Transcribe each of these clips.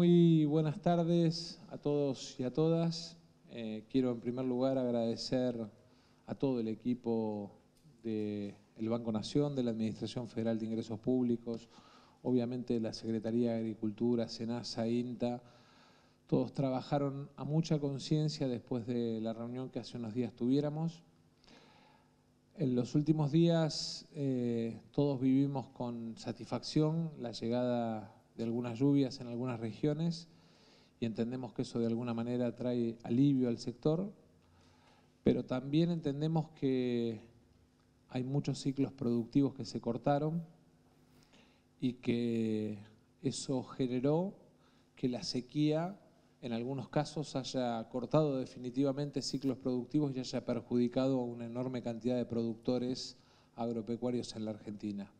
Muy buenas tardes a todos y a todas. Eh, quiero en primer lugar agradecer a todo el equipo del Banco Nación, de la Administración Federal de Ingresos Públicos, obviamente la Secretaría de Agricultura, SENASA, INTA. Todos trabajaron a mucha conciencia después de la reunión que hace unos días tuviéramos. En los últimos días eh, todos vivimos con satisfacción la llegada de algunas lluvias en algunas regiones y entendemos que eso de alguna manera trae alivio al sector, pero también entendemos que hay muchos ciclos productivos que se cortaron y que eso generó que la sequía en algunos casos haya cortado definitivamente ciclos productivos y haya perjudicado a una enorme cantidad de productores agropecuarios en la Argentina.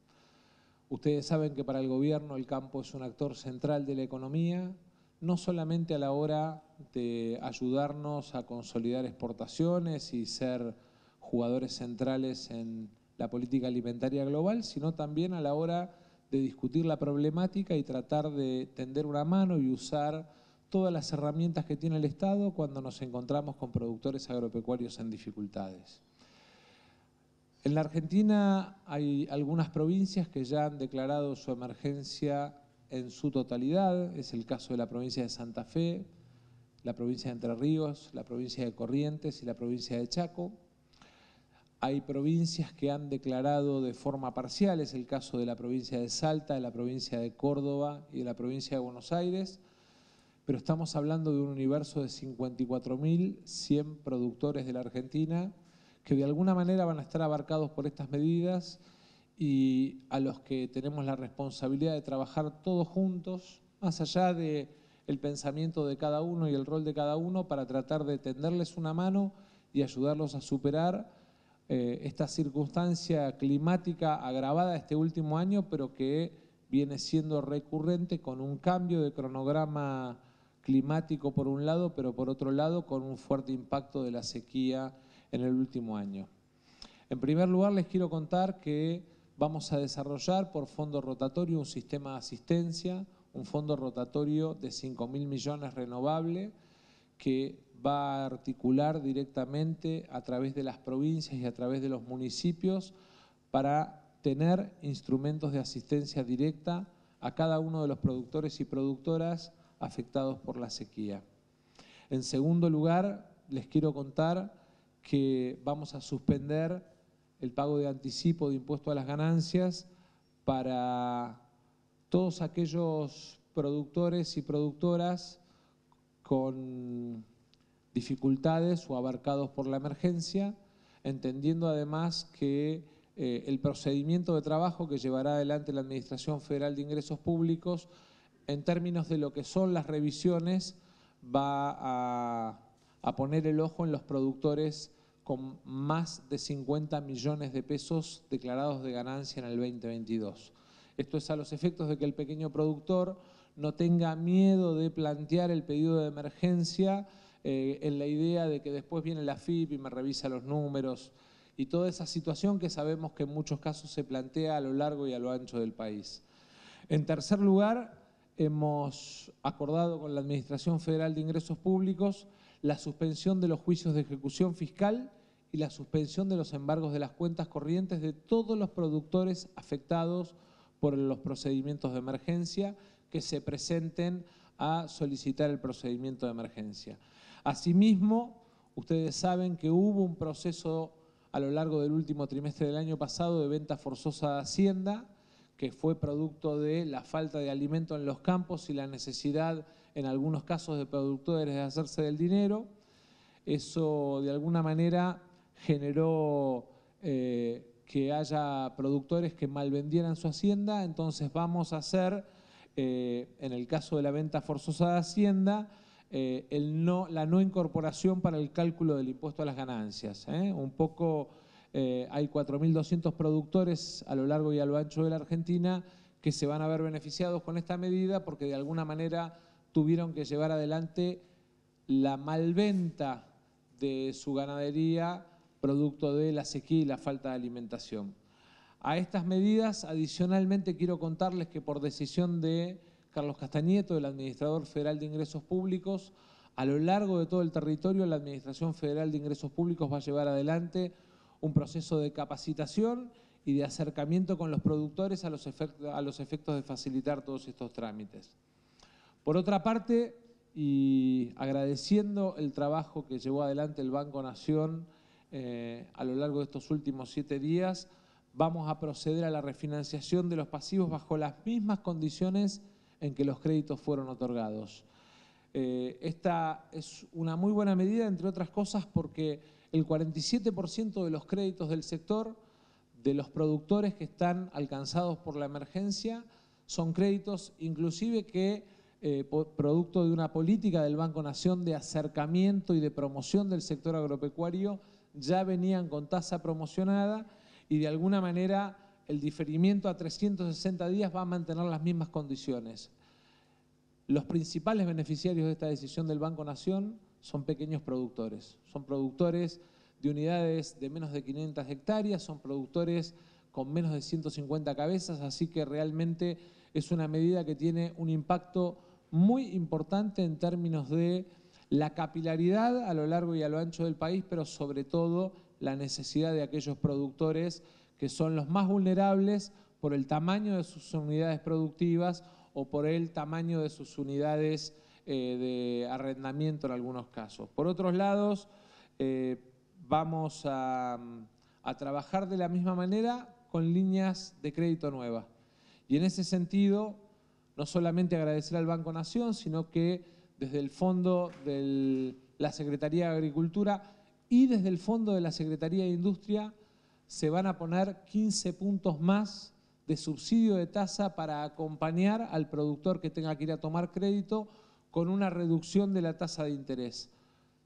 Ustedes saben que para el gobierno el campo es un actor central de la economía, no solamente a la hora de ayudarnos a consolidar exportaciones y ser jugadores centrales en la política alimentaria global, sino también a la hora de discutir la problemática y tratar de tender una mano y usar todas las herramientas que tiene el Estado cuando nos encontramos con productores agropecuarios en dificultades. En la Argentina hay algunas provincias que ya han declarado su emergencia en su totalidad. Es el caso de la provincia de Santa Fe, la provincia de Entre Ríos, la provincia de Corrientes y la provincia de Chaco. Hay provincias que han declarado de forma parcial, es el caso de la provincia de Salta, de la provincia de Córdoba y de la provincia de Buenos Aires, pero estamos hablando de un universo de 54.100 productores de la Argentina que de alguna manera van a estar abarcados por estas medidas y a los que tenemos la responsabilidad de trabajar todos juntos, más allá del el pensamiento de cada uno y el rol de cada uno, para tratar de tenderles una mano y ayudarlos a superar eh, esta circunstancia climática agravada este último año, pero que viene siendo recurrente con un cambio de cronograma climático por un lado, pero por otro lado con un fuerte impacto de la sequía en el último año. En primer lugar, les quiero contar que vamos a desarrollar por fondo rotatorio un sistema de asistencia, un fondo rotatorio de 5.000 millones renovable que va a articular directamente a través de las provincias y a través de los municipios para tener instrumentos de asistencia directa a cada uno de los productores y productoras afectados por la sequía. En segundo lugar, les quiero contar que vamos a suspender el pago de anticipo de impuesto a las ganancias para todos aquellos productores y productoras con dificultades o abarcados por la emergencia, entendiendo además que eh, el procedimiento de trabajo que llevará adelante la Administración Federal de Ingresos Públicos en términos de lo que son las revisiones va a a poner el ojo en los productores con más de 50 millones de pesos declarados de ganancia en el 2022. Esto es a los efectos de que el pequeño productor no tenga miedo de plantear el pedido de emergencia eh, en la idea de que después viene la FIP y me revisa los números y toda esa situación que sabemos que en muchos casos se plantea a lo largo y a lo ancho del país. En tercer lugar, hemos acordado con la Administración Federal de Ingresos Públicos la suspensión de los juicios de ejecución fiscal y la suspensión de los embargos de las cuentas corrientes de todos los productores afectados por los procedimientos de emergencia que se presenten a solicitar el procedimiento de emergencia. Asimismo, ustedes saben que hubo un proceso a lo largo del último trimestre del año pasado de venta forzosa de Hacienda, que fue producto de la falta de alimento en los campos y la necesidad en algunos casos de productores de hacerse del dinero. Eso de alguna manera generó eh, que haya productores que malvendieran su hacienda, entonces vamos a hacer, eh, en el caso de la venta forzosa de hacienda, eh, la no incorporación para el cálculo del impuesto a las ganancias. Un poco hay 4.200 productores a lo largo y a lo ancho de la Argentina que se van a ver beneficiados con esta medida porque de alguna manera tuvieron que llevar adelante la malventa de su ganadería producto de la sequía y la falta de alimentación. A estas medidas, adicionalmente, quiero contarles que por decisión de Carlos Castañeto, el Administrador Federal de Ingresos Públicos, a lo largo de todo el territorio, la Administración Federal de Ingresos Públicos va a llevar adelante un proceso de capacitación y de acercamiento con los productores a los, efectos de facilitar todos estos trámites. Por otra parte, y agradeciendo el trabajo que llevó adelante el Banco Nación eh, a lo largo de estos últimos siete días, vamos a proceder a la refinanciación de los pasivos bajo las mismas condiciones en que los créditos fueron otorgados. Eh, esta es una muy buena medida, entre otras cosas, porque el 47% de los créditos del sector, de los productores que están alcanzados por la emergencia, son créditos inclusive que eh, producto de una política del Banco Nación de acercamiento y de promoción del sector agropecuario, ya venían con tasa promocionada y de alguna manera el diferimiento a 360 días va a mantener las mismas condiciones. Los principales beneficiarios de esta decisión del Banco Nación son pequeños productores, son productores de unidades de menos de 500 hectáreas, son productores con menos de 150 cabezas, así que realmente es una medida que tiene un impacto muy importante en términos de la capilaridad a lo largo y a lo ancho del país, pero sobre todo la necesidad de aquellos productores que son los más vulnerables por el tamaño de sus unidades productivas o por el tamaño de sus unidades eh, de arrendamiento en algunos casos. Por otros lados, eh, vamos a, trabajar de la misma manera con líneas de crédito nuevas Y en ese sentido, no solamente agradecer al Banco Nación, sino que desde el fondo de la Secretaría de Agricultura y desde el fondo de la Secretaría de Industria se van a poner 15 puntos más de subsidio de tasa para acompañar al productor que tenga que ir a tomar crédito con una reducción de la tasa de interés.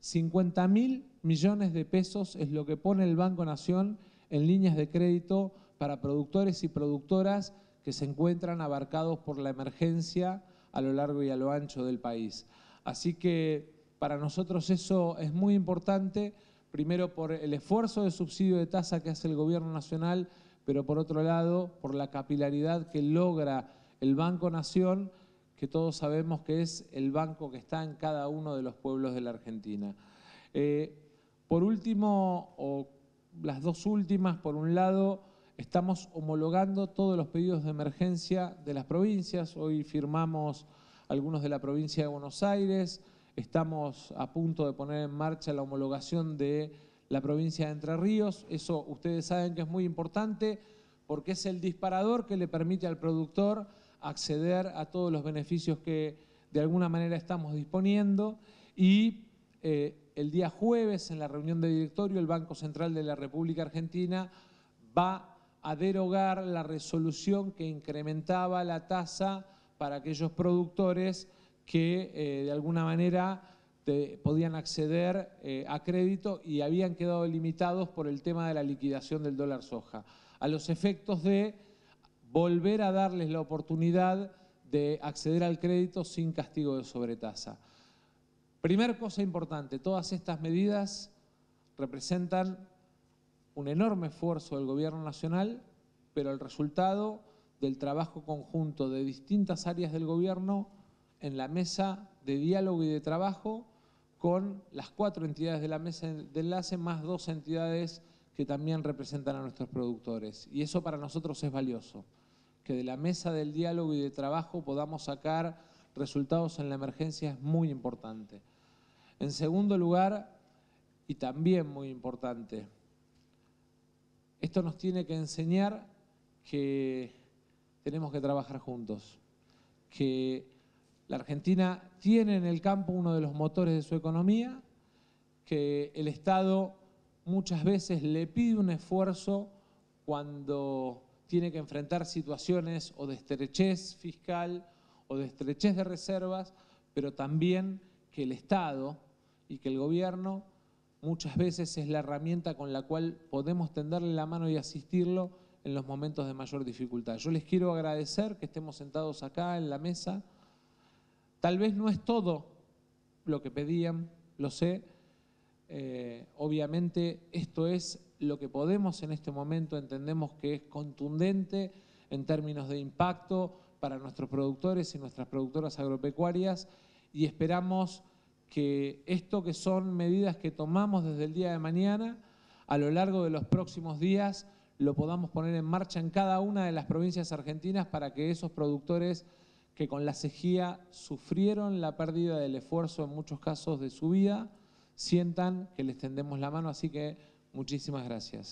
50 mil millones de pesos es lo que pone el Banco Nación en líneas de crédito para productores y productoras que se encuentran abarcados por la emergencia a lo largo y a lo ancho del país. Así que para nosotros eso es muy importante, primero por el esfuerzo de subsidio de tasa que hace el Gobierno Nacional, pero por otro lado por la capilaridad que logra el Banco Nación, que todos sabemos que es el banco que está en cada uno de los pueblos de la Argentina. Eh, por último, o las dos últimas, por un lado, Estamos homologando todos los pedidos de emergencia de las provincias. Hoy firmamos algunos de la provincia de Buenos Aires. Estamos a punto de poner en marcha la homologación de la provincia de Entre Ríos. Eso ustedes saben que es muy importante porque es el disparador que le permite al productor acceder a todos los beneficios que de alguna manera estamos disponiendo y eh, el día jueves en la reunión de directorio el Banco Central de la República Argentina va a derogar la resolución que incrementaba la tasa para aquellos productores que eh, de alguna manera podían acceder eh, a crédito y habían quedado limitados por el tema de la liquidación del dólar soja, a los efectos de volver a darles la oportunidad de acceder al crédito sin castigo de sobretasa. Primer cosa importante, todas estas medidas representan un enorme esfuerzo del Gobierno Nacional, pero el resultado del trabajo conjunto de distintas áreas del Gobierno en la mesa de diálogo y de trabajo con las cuatro entidades de la mesa de enlace más dos entidades que también representan a nuestros productores. Y eso para nosotros es valioso, que de la mesa del diálogo y de trabajo podamos sacar resultados en la emergencia es muy importante. En segundo lugar, y también muy importante, esto nos tiene que enseñar que tenemos que trabajar juntos, que la Argentina tiene en el campo uno de los motores de su economía, que el Estado muchas veces le pide un esfuerzo cuando tiene que enfrentar situaciones o de estrechez fiscal o de estrechez de reservas, pero también que el Estado y que el gobierno muchas veces es la herramienta con la cual podemos tenderle la mano y asistirlo en los momentos de mayor dificultad. Yo les quiero agradecer que estemos sentados acá en la mesa. Tal vez no es todo lo que pedían, lo sé. Eh, obviamente esto es lo que podemos en este momento, entendemos que es contundente en términos de impacto para nuestros productores y nuestras productoras agropecuarias y esperamos que esto que son medidas que tomamos desde el día de mañana, a lo largo de los próximos días lo podamos poner en marcha en cada una de las provincias argentinas para que esos productores que con la sequía sufrieron la pérdida del esfuerzo en muchos casos de su vida, sientan que les tendemos la mano. Así que muchísimas gracias.